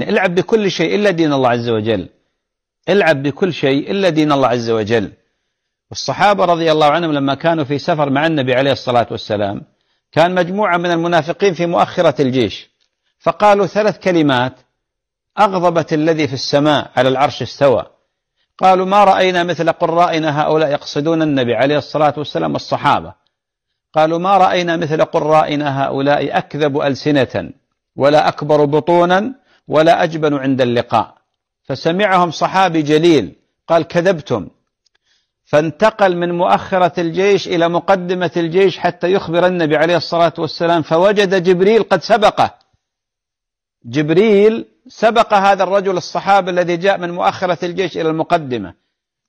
العب بكل شيء إلا دين الله عز وجل العب بكل شيء إلا دين الله عز وجل والصحابة رضي الله عنهم لما كانوا في سفر مع النبي عليه الصلاة والسلام كان مجموعة من المنافقين في مؤخرة الجيش فقالوا ثلاث كلمات أغضبت الذي في السماء على العرش استوى قالوا ما رأينا مثل قرائنا هؤلاء يقصدون النبي عليه الصلاة والسلام والصحابة قالوا ما رأينا مثل قرائنا هؤلاء أكذب ألسنة ولا أكبر بطونا ولا أجبن عند اللقاء فسمعهم صحابي جليل قال كذبتم فانتقل من مؤخرة الجيش إلى مقدمة الجيش حتى يخبر النبي عليه الصلاة والسلام فوجد جبريل قد سبقه جبريل سبق هذا الرجل الصحابي الذي جاء من مؤخرة الجيش إلى المقدمة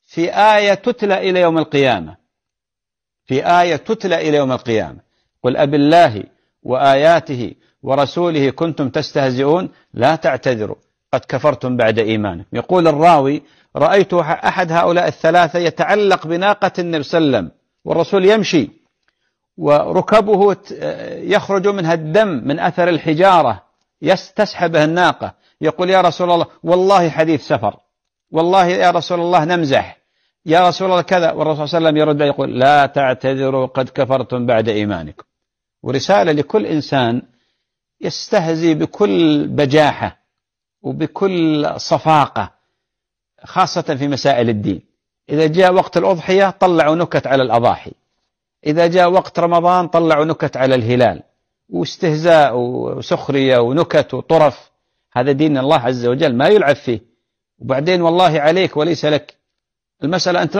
في آية تتلى إلى يوم القيامة في آية تتلى إلى يوم القيامة قل أب الله وآياته ورسوله كنتم تستهزئون لا تعتذروا قد كفرتم بعد إيمانكم يقول الراوي رأيت أحد هؤلاء الثلاثة يتعلق بناقة النبي صلى الله عليه وسلم والرسول يمشي وركبه يخرج منها الدم من أثر الحجارة يستسحبها الناقة يقول يا رسول الله والله حديث سفر والله يا رسول الله نمزح يا رسول الله كذا والرسول صلى الله عليه وسلم يرد يقول لا تعتذروا قد كفرتم بعد إيمانكم ورسالة لكل إنسان يستهزي بكل بجاحة وبكل صفاقة خاصة في مسائل الدين إذا جاء وقت الأضحية طلعوا نكت على الأضاحي إذا جاء وقت رمضان طلعوا نكت على الهلال واستهزاء وسخرية ونكت وطرف هذا دين الله عز وجل ما يلعب فيه وبعدين والله عليك وليس لك المسألة أنت